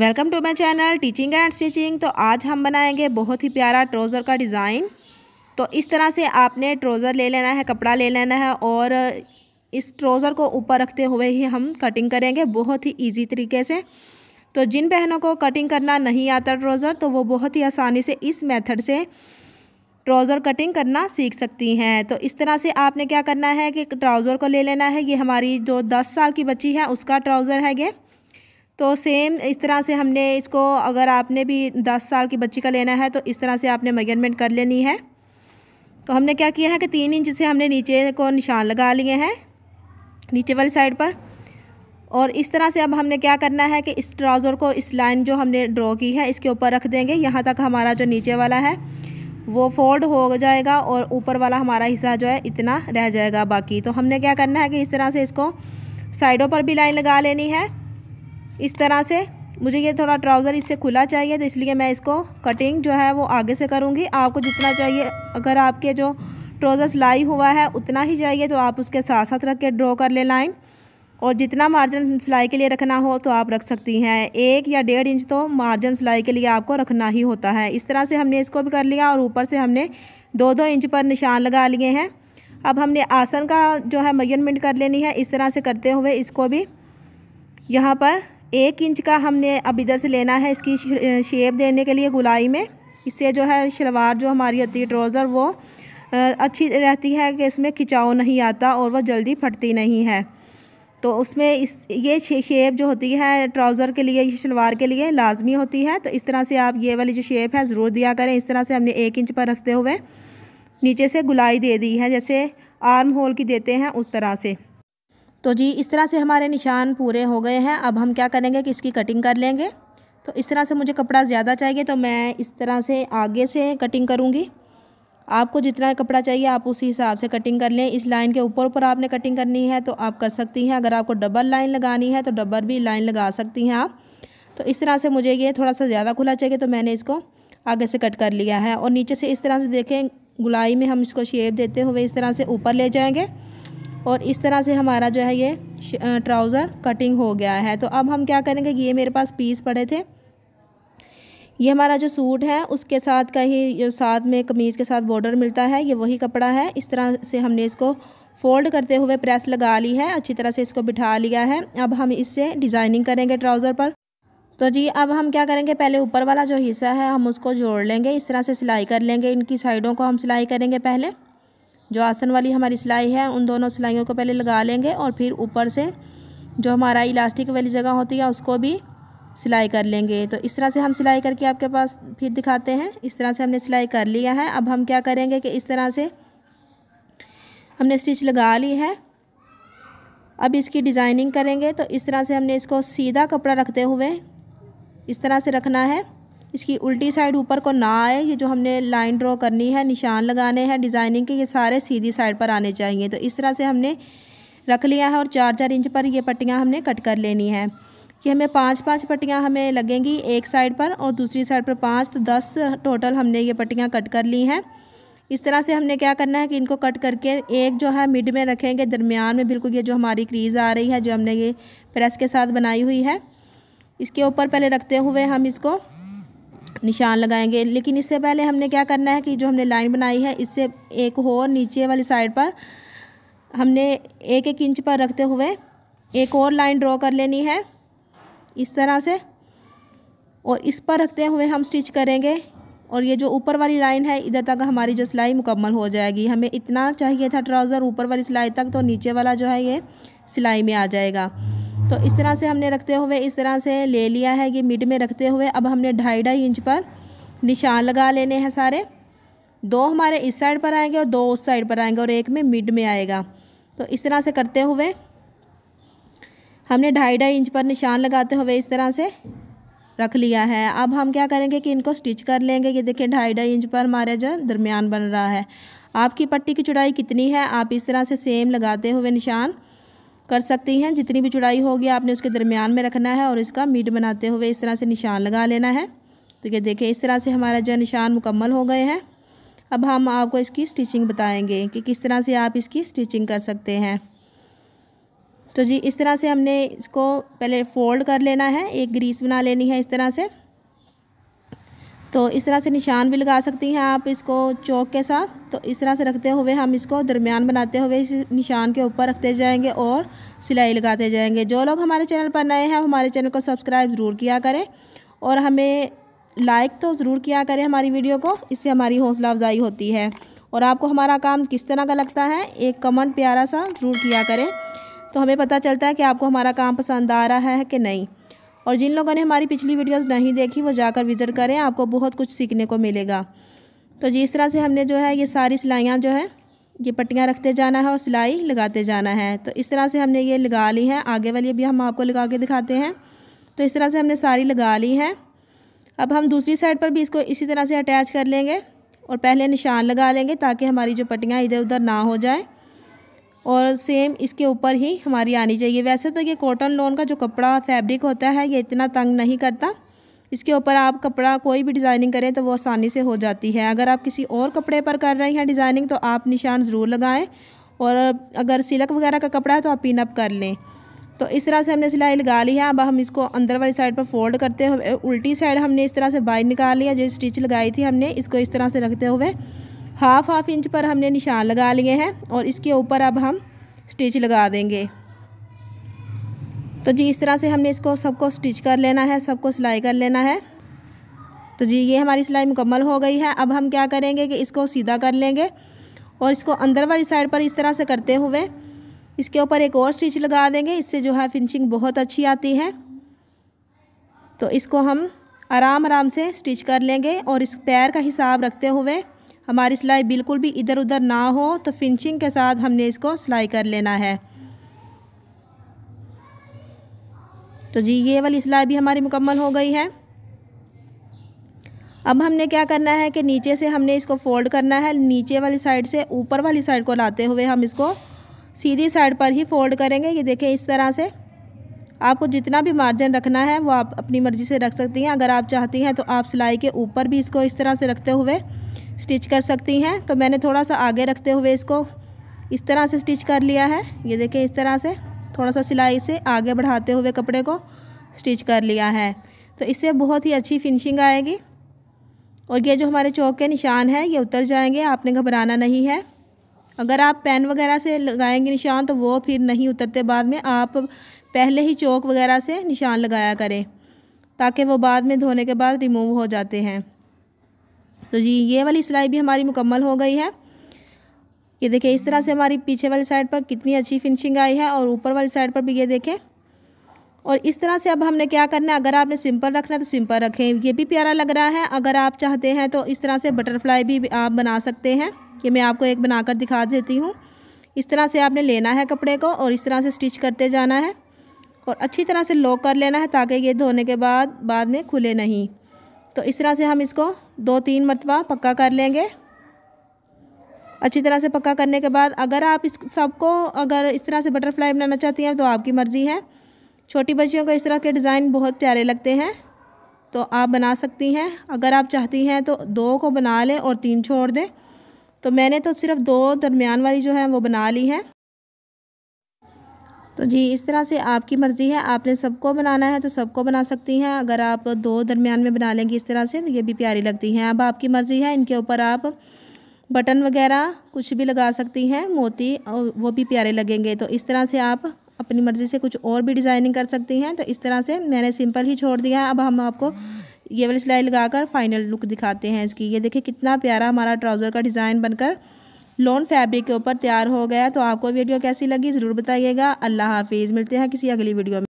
welcome to my channel teaching and stitching तो आज हम बनाएंगे बहुत ही प्यारा ट्रोज़र का डिज़ाइन तो इस तरह से आपने ट्रोज़र ले लेना है कपड़ा ले लेना है और इस ट्रोज़र को ऊपर रखते हुए ही हम कटिंग करेंगे बहुत ही ईजी तरीके से तो जिन बहनों को कटिंग करना नहीं आता ट्रोज़र तो वो बहुत ही आसानी से इस मेथड से ट्राउज़र कटिंग करना सीख सकती हैं तो इस तरह से आपने क्या करना है कि ट्राउज़र को ले लेना है ये हमारी जो दस साल की बच्ची है उसका ट्राउज़र है ये तो सेम इस तरह से हमने इसको अगर आपने भी दस साल की बच्ची का लेना है तो इस तरह से आपने मेजरमेंट कर लेनी है तो हमने क्या किया है कि तीन इंच से हमने नीचे को निशान लगा लिए हैं नीचे वाली साइड पर और इस तरह से अब हमने क्या करना है कि इस ट्राउज़र को इस लाइन जो हमने ड्रॉ की है इसके ऊपर रख देंगे यहाँ तक हमारा जो नीचे वाला है वो फोल्ड हो जाएगा और ऊपर वाला हमारा हिस्सा जो है इतना रह जाएगा बाकी तो हमने क्या करना है कि इस तरह से इसको साइडों पर भी लाइन लगा लेनी है इस तरह से मुझे ये थोड़ा ट्राउज़र इससे खुला चाहिए तो इसलिए मैं इसको कटिंग जो है वो आगे से करूँगी आपको जितना चाहिए अगर आपके जो ट्राउज़र सिलाई हुआ है उतना ही चाहिए तो आप उसके साथ साथ रख के ड्रॉ कर ले लाइन और जितना मार्जिन सिलाई के लिए रखना हो तो आप रख सकती हैं एक या डेढ़ इंच तो मार्जिन सिलाई के लिए आपको रखना ही होता है इस तरह से हमने इसको भी कर लिया और ऊपर से हमने दो दो इंच पर निशान लगा लिए हैं अब हमने आसन का जो है मेजरमेंट कर लेनी है इस तरह से करते हुए इसको भी यहाँ पर एक इंच का हमने अब इधर से लेना है इसकी शेप देने के लिए गुलाई में इससे जो है शलवार जो हमारी होती है ट्रोज़र वो अच्छी रहती है कि इसमें खिंचाव नहीं आता और वह जल्दी फटती नहीं है तो उसमें इस ये शेप जो होती है ट्राउज़र के लिए शलवार के लिए लाजमी होती है तो इस तरह से आप ये वाली जो शेप है ज़रूर दिया करें इस तरह से हमने एक इंच पर रखते हुए नीचे से गुलाई दे दी है जैसे आर्म होल की देते हैं उस तरह से तो जी इस तरह से हमारे निशान पूरे हो गए हैं अब हम क्या करेंगे कि इसकी कटिंग कर लेंगे तो इस तरह से मुझे कपड़ा ज़्यादा चाहिए तो मैं इस तरह से आगे से कटिंग करूँगी आपको जितना कपड़ा चाहिए आप उसी हिसाब से कटिंग कर लें इस लाइन के ऊपर ऊपर आपने कटिंग करनी है तो आप कर सकती हैं अगर आपको डबल लाइन लगानी है तो डबल भी लाइन लगा सकती हैं आप तो इस तरह से मुझे ये थोड़ा सा ज़्यादा खुला चाहिए तो मैंने इसको आगे से कट कर लिया है और नीचे से इस तरह से देखें गुलाई में हम इसको शेप देते हुए इस तरह से ऊपर ले जाएँगे और इस तरह से हमारा जो है ये ट्राउज़र कटिंग हो गया है तो अब हम क्या करेंगे ये मेरे पास पीस पड़े थे ये हमारा जो सूट है उसके साथ का ही साथ में कमीज़ के साथ बॉर्डर मिलता है ये वही कपड़ा है इस तरह से हमने इसको फोल्ड करते हुए प्रेस लगा ली है अच्छी तरह से इसको बिठा लिया है अब हम इससे डिज़ाइनिंग करेंगे ट्राउज़र पर तो जी अब हम क्या करेंगे पहले ऊपर वाला जो हिस्सा है हम उसको जोड़ लेंगे इस तरह से सिलाई कर लेंगे इनकी साइडों को हम सिलाई करेंगे पहले जो आसन वाली हमारी सिलाई है उन दोनों सिलाइयों को पहले लगा लेंगे और फिर ऊपर से जो हमारा इलास्टिक वाली जगह होती है उसको भी सिलाई कर लेंगे तो इस तरह से हम सिलाई करके आपके पास फिर दिखाते हैं इस तरह से हमने सिलाई कर लिया है अब हम क्या करेंगे कि इस तरह से हमने स्टिच लगा ली है अब इसकी डिज़ाइनिंग करेंगे तो इस तरह से हमने इसको सीधा कपड़ा रखते हुए इस तरह से रखना है इसकी उल्टी साइड ऊपर को ना आए ये जो हमने लाइन ड्रॉ करनी है निशान लगाने हैं डिज़ाइनिंग के ये सारे सीधी साइड पर आने चाहिए तो इस तरह से हमने रख लिया है और चार चार इंच पर ये पट्टियाँ हमने कट कर लेनी है कि हमें पाँच पाँच पट्टियाँ हमें लगेंगी एक साइड पर और दूसरी साइड पर पाँच तो दस टोटल हमने ये पट्टियाँ कट कर ली हैं इस तरह से हमने क्या करना है कि इनको कट करके एक जो है मिड में रखेंगे दरमियान में बिल्कुल ये जो हमारी क्रीज़ आ रही है जो हमने ये प्रेस के साथ बनाई हुई है इसके ऊपर पहले रखते हुए हम इसको निशान लगाएंगे लेकिन इससे पहले हमने क्या करना है कि जो हमने लाइन बनाई है इससे एक और नीचे वाली साइड पर हमने एक एक इंच पर रखते हुए एक और लाइन ड्रॉ कर लेनी है इस तरह से और इस पर रखते हुए हम स्टिच करेंगे और ये जो ऊपर वाली लाइन है इधर तक हमारी जो सिलाई मुकम्मल हो जाएगी हमें इतना चाहिए था ट्राउज़र ऊपर वाली सिलाई तक तो नीचे वाला जो है ये सिलाई में आ जाएगा तो इस तरह से हमने रखते हुए इस तरह से ले लिया है ये मिड में रखते हुए अब हमने ढाई ढाई इंच पर निशान लगा लेने हैं सारे दो हमारे इस साइड पर आएंगे और दो उस साइड पर आएंगे और एक में मिड में आएगा तो इस तरह से करते हुए हमने ढाई ढाई इंच पर निशान लगाते हुए इस तरह से रख लिया है अब हम क्या करेंगे कि इनको स्टिच कर लेंगे ये देखिए ढाई ढाई इंच पर हमारे जो दरमियान बन रहा है आपकी पट्टी की चौड़ाई कितनी है आप इस तरह से सेम लगाते हुए निशान कर सकती हैं जितनी भी चुड़ाई होगी आपने उसके दरमियान में रखना है और इसका मीट बनाते हुए इस तरह से निशान लगा लेना है तो ये देखिए इस तरह से हमारा जो निशान मुकम्मल हो गए हैं अब हम आपको इसकी स्टिचिंग बताएंगे कि किस तरह से आप इसकी स्टिचिंग कर सकते हैं तो जी इस तरह से हमने इसको पहले फ़ोल्ड कर लेना है एक ग्रीस बना लेनी है इस तरह से तो इस तरह से निशान भी लगा सकती हैं आप इसको चौक के साथ तो इस तरह से रखते हुए हम इसको दरमियान बनाते हुए इस निशान के ऊपर रखते जाएंगे और सिलाई लगाते जाएंगे जो लोग हमारे चैनल पर नए हैं हमारे चैनल को सब्सक्राइब ज़रूर किया करें और हमें लाइक तो ज़रूर किया करें हमारी वीडियो को इससे हमारी हौसला अफजाई होती है और आपको हमारा काम किस तरह का लगता है एक कमेंट प्यारा सा ज़रूर किया करें तो हमें पता चलता है कि आपको हमारा काम पसंद आ रहा है कि नहीं और जिन लोगों ने हमारी पिछली वीडियोस नहीं देखी वो जाकर विज़िट करें आपको बहुत कुछ सीखने को मिलेगा तो जिस तरह से हमने जो है ये सारी सिलाइयाँ जो है ये पट्टियाँ रखते जाना है और सिलाई लगाते जाना है तो इस तरह से हमने ये लगा ली है आगे वाली भी हम आपको लगा के दिखाते हैं तो इस तरह से हमने सारी लगा ली है अब हम दूसरी साइड पर भी इसको इसी तरह से अटैच कर लेंगे और पहले निशान लगा लेंगे ताकि हमारी जो पट्टियाँ इधर उधर ना हो जाएँ और सेम इसके ऊपर ही हमारी आनी चाहिए वैसे तो ये कॉटन लोन का जो कपड़ा फैब्रिक होता है ये इतना तंग नहीं करता इसके ऊपर आप कपड़ा कोई भी डिज़ाइनिंग करें तो वो आसानी से हो जाती है अगर आप किसी और कपड़े पर कर रहे हैं डिज़ाइनिंग तो आप निशान ज़रूर लगाएं और अगर सिलक वगैरह का कपड़ा है तो आप पिनअप कर लें तो इस तरह से हमने सिलाई लगा ली है अब हम इसको अंदर वाली साइड पर फोल्ड करते हुए उल्टी साइड हमने इस तरह से बाहर निकाल लिया जो स्टिच लगाई थी हमने इसको इस तरह से रखते हुए हाफ हाफ इंच पर हमने निशान लगा लिए हैं और इसके ऊपर अब हम स्टिच लगा देंगे तो जी इस तरह से हमने इसको सबको स्टिच कर लेना है सबको सिलाई कर लेना है तो जी ये हमारी सिलाई मुकम्मल हो गई है अब हम क्या करेंगे कि इसको सीधा कर लेंगे और इसको अंदर वाली साइड पर इस तरह से करते हुए इसके ऊपर एक और स्टिच लगा देंगे इससे जो है फिनिशिंग बहुत अच्छी आती है तो इसको हम आराम आराम से स्टिच कर लेंगे और इस पैर का हिसाब रखते हुए हमारी सिलाई बिल्कुल भी इधर उधर ना हो तो फिनिशिंग के साथ हमने इसको सिलाई कर लेना है तो जी ये वाली सिलाई भी हमारी मुकम्मल हो गई है अब हमने क्या करना है कि नीचे से हमने इसको फोल्ड करना है नीचे वाली साइड से ऊपर वाली साइड को लाते हुए हम इसको सीधी साइड पर ही फोल्ड करेंगे ये देखें इस तरह से आपको जितना भी मार्जिन रखना है वो आप अपनी मर्ज़ी से रख सकती हैं अगर आप चाहती हैं तो आप सिलाई के ऊपर भी इसको इस तरह से रखते हुए स्टिच कर सकती हैं तो मैंने थोड़ा सा आगे रखते हुए इसको इस तरह से स्टिच कर लिया है ये देखें इस तरह से थोड़ा सा सिलाई से आगे बढ़ाते हुए कपड़े को स्टिच कर लिया है तो इससे बहुत ही अच्छी फिनिशिंग आएगी और ये जो हमारे चौक के निशान हैं ये उतर जाएंगे आपने घबराना नहीं है अगर आप पेन वगैरह से लगाएंगे निशान तो वो फिर नहीं उतरते बाद में आप पहले ही चौक वगैरह से निशान लगाया करें ताकि वो बाद में धोने के बाद रिमूव हो जाते हैं तो जी ये वाली सिलाई भी हमारी मुकम्मल हो गई है ये देखिए इस तरह से हमारी पीछे वाली साइड पर कितनी अच्छी फिनिशिंग आई है और ऊपर वाली साइड पर भी ये देखें और इस तरह से अब हमने क्या करना है अगर आपने सिंपल रखना है तो सिंपल रखें ये भी प्यारा लग रहा है अगर आप चाहते हैं तो इस तरह से बटरफ्लाई भी आप बना सकते हैं ये मैं आपको एक बनाकर दिखा देती हूँ इस तरह से आपने लेना है कपड़े को और इस तरह से स्टिच करते जाना है और अच्छी तरह से लॉक कर लेना है ताकि ये धोने के बाद बाद में खुले नहीं तो इस तरह से हम इसको दो तीन मरतबा पक्का कर लेंगे अच्छी तरह से पक्का करने के बाद अगर आप इस सबको अगर इस तरह से बटरफ्लाई बनाना चाहती हैं तो आपकी मर्ज़ी है छोटी बच्चियों को इस तरह के डिज़ाइन बहुत प्यारे लगते हैं तो आप बना सकती हैं अगर आप चाहती हैं तो दो को बना लें और तीन छोड़ दें तो मैंने तो सिर्फ दो दरमियान वाली जो है वो बना ली है तो जी इस तरह से आपकी मर्ज़ी है आपने सबको बनाना है तो सबको बना सकती हैं अगर आप दो दरमियान में बना लेंगी इस तरह से तो ये भी प्यारी लगती हैं अब आपकी मर्ज़ी है इनके ऊपर आप बटन वगैरह कुछ भी लगा सकती हैं मोती और वो भी प्यारे लगेंगे तो इस तरह से आप अपनी मर्ज़ी से कुछ और भी डिज़ाइनिंग कर सकती हैं तो इस तरह से मैंने सिंपल ही छोड़ दिया अब हम आपको ये वाली सिलाई लगाकर फाइनल लुक दिखाते हैं इसकी ये देखिए कितना प्यारा हमारा ट्राउज़र का डिज़ाइन बनकर लॉन फैब्रिक के ऊपर तैयार हो गया तो आपको वीडियो कैसी लगी ज़रूर बताइएगा अल्लाह हाफिज़ मिलते हैं किसी अगली वीडियो में